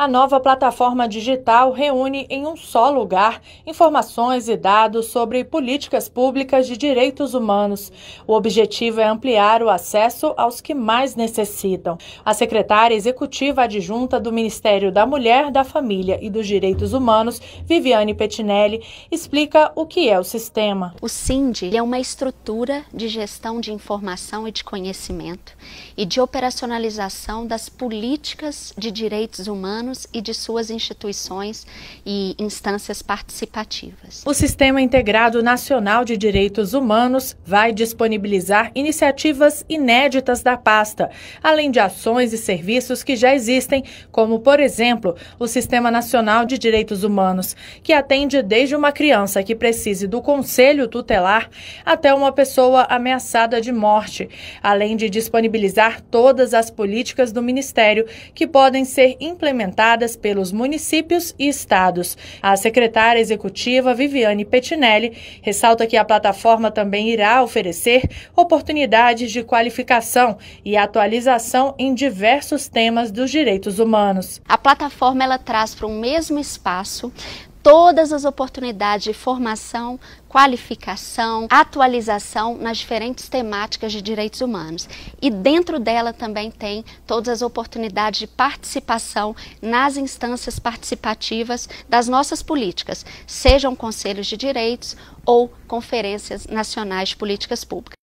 A nova plataforma digital reúne em um só lugar informações e dados sobre políticas públicas de direitos humanos. O objetivo é ampliar o acesso aos que mais necessitam. A secretária executiva adjunta do Ministério da Mulher, da Família e dos Direitos Humanos, Viviane Petinelli, explica o que é o sistema. O SIND é uma estrutura de gestão de informação e de conhecimento e de operacionalização das políticas de direitos humanos governos e de suas instituições e instâncias participativas. O Sistema Integrado Nacional de Direitos Humanos vai disponibilizar iniciativas inéditas da pasta, além de ações e serviços que já existem, como, por exemplo, o Sistema Nacional de Direitos Humanos, que atende desde uma criança que precise do conselho tutelar até uma pessoa ameaçada de morte, além de disponibilizar todas as políticas do Ministério que podem ser implementadas pelos municípios e estados. A secretária executiva Viviane Petinelli ressalta que a plataforma também irá oferecer oportunidades de qualificação e atualização em diversos temas dos direitos humanos. A plataforma ela traz para o mesmo espaço todas as oportunidades de formação, qualificação, atualização nas diferentes temáticas de direitos humanos. E dentro dela também tem todas as oportunidades de participação nas instâncias participativas das nossas políticas, sejam conselhos de direitos ou conferências nacionais de políticas públicas.